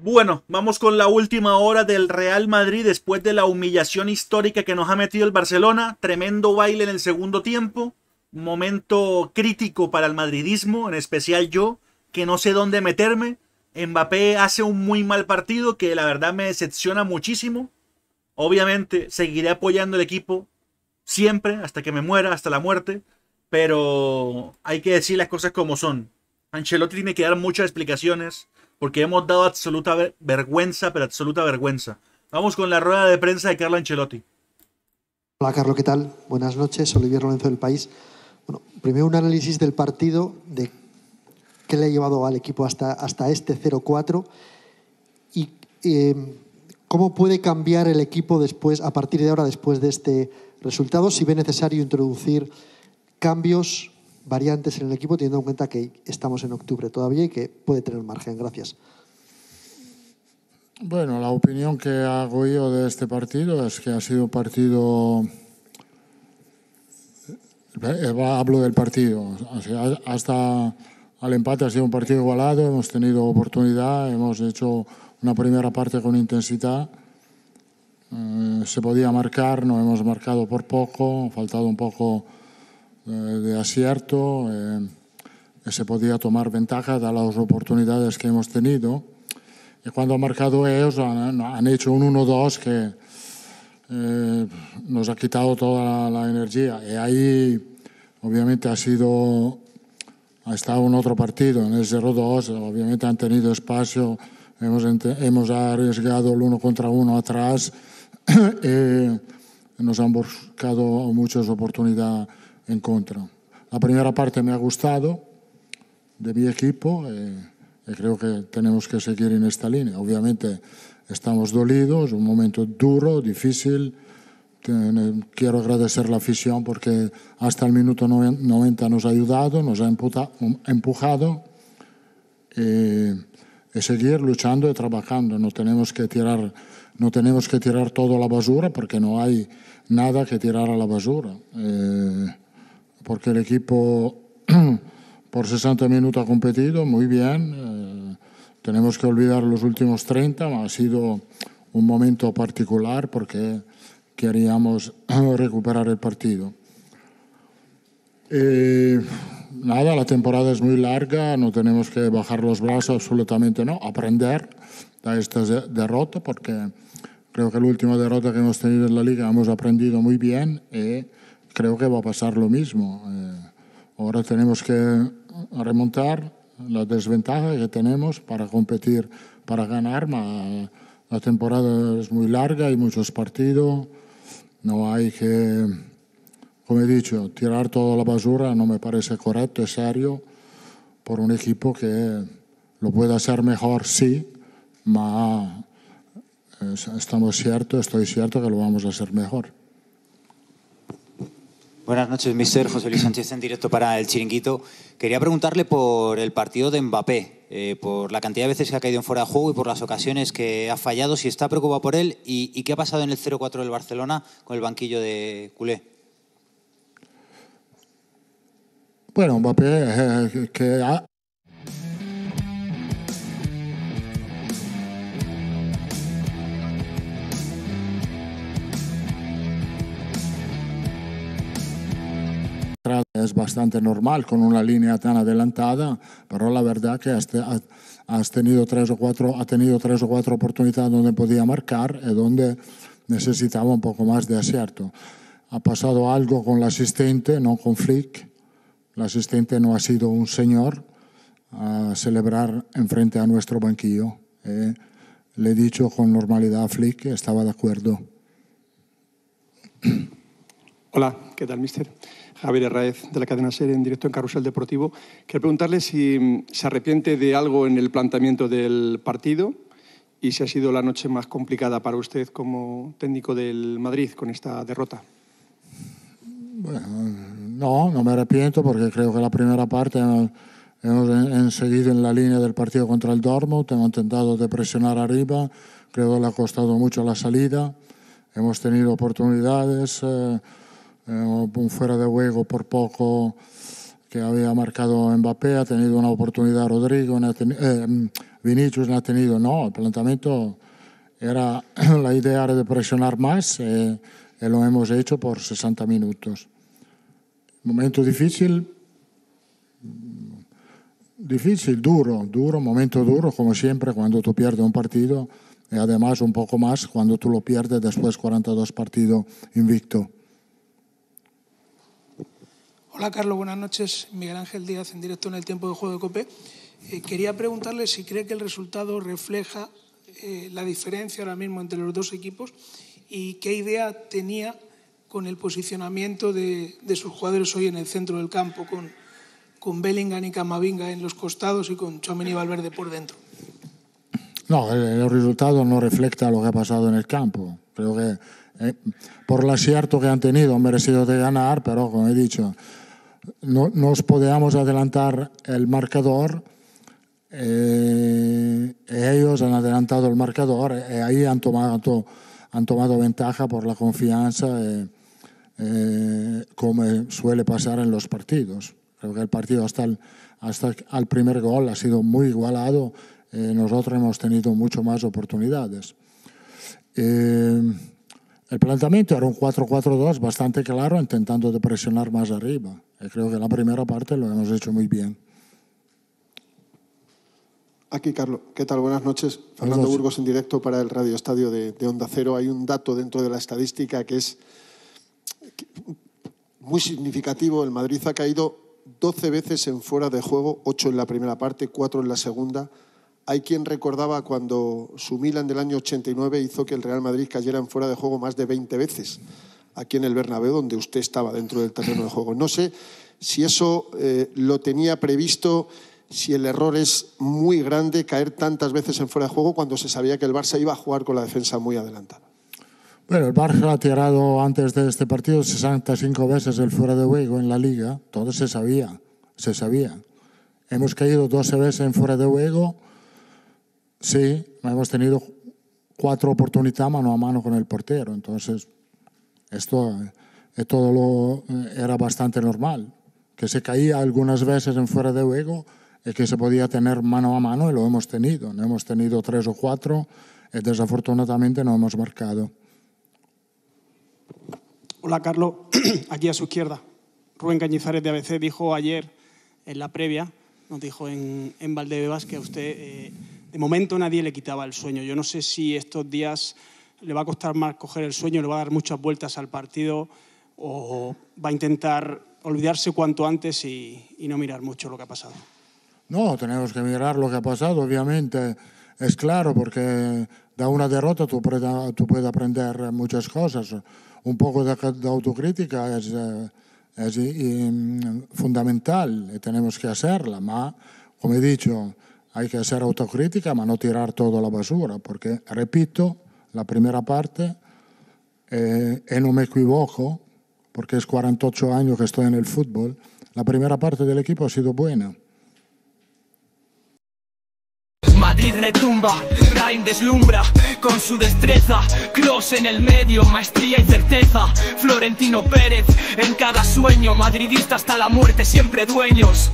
Bueno, vamos con la última hora del Real Madrid después de la humillación histórica que nos ha metido el Barcelona. Tremendo baile en el segundo tiempo. Momento crítico para el madridismo, en especial yo, que no sé dónde meterme. Mbappé hace un muy mal partido que la verdad me decepciona muchísimo. Obviamente seguiré apoyando el equipo siempre, hasta que me muera, hasta la muerte. Pero hay que decir las cosas como son. Ancelotti tiene que dar muchas explicaciones porque hemos dado absoluta vergüenza, pero absoluta vergüenza. Vamos con la rueda de prensa de Carlo Ancelotti. Hola, Carlo, ¿qué tal? Buenas noches, Olivier Lorenzo del País. Bueno, primero un análisis del partido, de qué le ha llevado al equipo hasta, hasta este 0-4 y eh, cómo puede cambiar el equipo después, a partir de ahora, después de este resultado, si ve necesario introducir cambios variantes en el equipo, teniendo en cuenta que estamos en octubre todavía y que puede tener margen. Gracias. Bueno, la opinión que hago yo de este partido es que ha sido un partido. Eh, hablo del partido. Hasta al empate ha sido un partido igualado, hemos tenido oportunidad, hemos hecho una primera parte con intensidad. Eh, se podía marcar, no hemos marcado por poco, ha faltado un poco eh, de acierto, eh, se podía tomar ventaja de las oportunidades que hemos tenido. Y cuando ha marcado ellos, han, hecho un 1-2 que eh, nos ha quitado toda la, energía. Y ahí, obviamente, ha sido. Ha estado un otro partido, en el 0-2, obviamente han tenido espacio, hemos, arriesgado el uno contra uno atrás, y nos han buscado muchas oportunidades en contra. La primera parte me ha gustado de mi equipo eh, y creo que tenemos que seguir en esta línea. Obviamente estamos dolidos, un momento duro, difícil. Quiero agradecer la afición porque hasta el minuto 90 nos ha ayudado, nos ha um, empujado. Eh, y seguir luchando y trabajando. No tenemos que tirar, no tenemos que tirar todo a la basura porque no hay nada que tirar a la basura. Eh, porque el equipo por 60 minutos ha competido muy bien. Eh, tenemos que olvidar los últimos 30, ha sido un momento particular porque queríamos recuperar el partido. Eh, nada, la temporada es muy larga, no tenemos que bajar los brazos, absolutamente no, aprender de esta derrota porque creo que la última derrota que hemos tenido en la liga hemos aprendido muy bien. Y, eh, creo que va a pasar lo mismo. Eh, ahora tenemos que remontar la desventaja que tenemos para competir, para ganar. La temporada es muy larga, hay muchos partidos, no hay que, como he dicho, tirar toda la basura, no me parece correcto, es serio, por un equipo que lo puede hacer mejor, sí, pero estamos ciertos, estoy cierto que lo vamos a hacer mejor. Buenas noches, mister José Luis Sánchez, en directo para El Chiringuito. Quería preguntarle por el partido de Mbappé, eh, por la cantidad de veces que ha caído en fuera de juego y por las ocasiones que ha fallado, si está preocupado por él y, qué ha pasado en el 0-4 del Barcelona con el banquillo de culé. Bueno, Mbappé, que ha, bastante normal con una línea tan adelantada, pero la verdad que has, tenido tres o cuatro, ha tenido tres o cuatro oportunidades donde podía marcar y donde necesitaba un poco más de acierto. Ha pasado algo con la asistente, no con Flick. La asistente no ha sido un señor a celebrar enfrente a nuestro banquillo. Eh, le he dicho con normalidad a Flick que estaba de acuerdo. Hola, ¿qué tal, mister? Javier Herraez, de la cadena Ser, en directo en Carrusel Deportivo. Quiero preguntarle si mm, se arrepiente de algo en el planteamiento del partido y si ha sido la noche más complicada para usted como técnico del Madrid con esta derrota. Bueno, no, no me arrepiento porque creo que la primera parte hemos seguido en la línea del partido contra el Dortmund, hemos intentado de presionar arriba, creo que le ha costado mucho la salida, hemos tenido oportunidades. Eh, eh, un fuera de juego por poco que había marcado Mbappé, ha tenido una oportunidad Rodrigo, eh, mm, Vinicius no ha tenido, no, el planteamiento era, la idea era de presionar más, y eh, lo hemos hecho por 60 minutos. Momento difícil, mm, difícil, duro, duro, momento duro, como siempre, cuando tú pierdes un partido, y además un poco más cuando tú lo pierdes después 42 partidos invicto. Hola Carlos, buenas noches. Miguel Ángel Díaz en directo en el tiempo de juego de Cope. Eh, quería preguntarle si cree que el resultado refleja eh, la diferencia ahora mismo entre los dos equipos y qué idea tenía con el posicionamiento de, sus jugadores hoy en el centro del campo, con, con Bellingham y Camavinga en los costados y con Chomini y Valverde por dentro. No, el, resultado no refleja lo que ha pasado en el campo. Creo que eh, por el acierto que han tenido han merecido de ganar, pero como he dicho, no nos podíamos adelantar el marcador. Eh, ellos han adelantado el marcador y eh, ahí han tomado, han tomado ventaja por la confianza, eh, como suele pasar en los partidos. Creo que el partido hasta el, hasta el primer gol ha sido muy igualado. nosotros hemos tenido mucho más oportunidades. el planteamiento era un 4-4-2 bastante claro, intentando de presionar más arriba. Creo que la primera parte lo hemos hecho muy bien. Aquí, Carlos. ¿Qué tal? Buenas noches. Fernando Burgos en directo para el Radio Estadio de, de, Onda Cero. Hay un dato dentro de la estadística que es muy significativo. El Madrid ha caído 12 veces en fuera de juego, 8 en la primera parte, 4 en la segunda. Hay quien recordaba cuando su Milan del año 89 hizo que el Real Madrid cayera en fuera de juego más de 20 veces aquí en el Bernabéu, donde usted estaba dentro del terreno de juego. No sé si eso eh, lo tenía previsto, si el error es muy grande caer tantas veces en fuera de juego cuando se sabía que el Barça iba a jugar con la defensa muy adelantada. Bueno, el Barça ha tirado antes de este partido 65 veces el fuera de juego en la liga, todo se sabía, se sabía. Hemos caído 12 veces en fuera de juego, sí, hemos tenido cuatro oportunidades mano a mano con el portero, entonces esto, eh, era bastante normal, que se caía algunas veces en fuera de juego y que se podía tener mano a mano y lo hemos tenido. No hemos tenido tres o cuatro eh, desafortunadamente no hemos marcado. Hola, Carlos. Aquí a su izquierda. Rubén Cañizares de ABC dijo ayer en la previa, nos dijo en, en Valdebebas que a usted eh, de momento nadie le quitaba el sueño. Yo no sé si estos días le va a costar más coger el sueño, le va a dar muchas vueltas al partido o va a intentar olvidarse cuanto antes y, no mirar mucho lo que ha pasado. No, tenemos que mirar lo que ha pasado, obviamente. Es claro, porque da una derrota tú, puedes aprender muchas cosas. Un poco de, autocrítica es, eh, fundamental y tenemos que hacerla, pero, como he dicho, hay que hacer autocrítica, pero no tirar todo a la basura, porque, repito, la primera parte. Eh, y no me equivoco, porque es 48 años que estoy en el fútbol. La primera parte del equipo ha sido buena. Madrid retumba, rain deslumbra con su destreza, Cross en el medio, maestría y certeza, Florentino Pérez en cada sueño, madridista hasta la muerte, siempre dueños.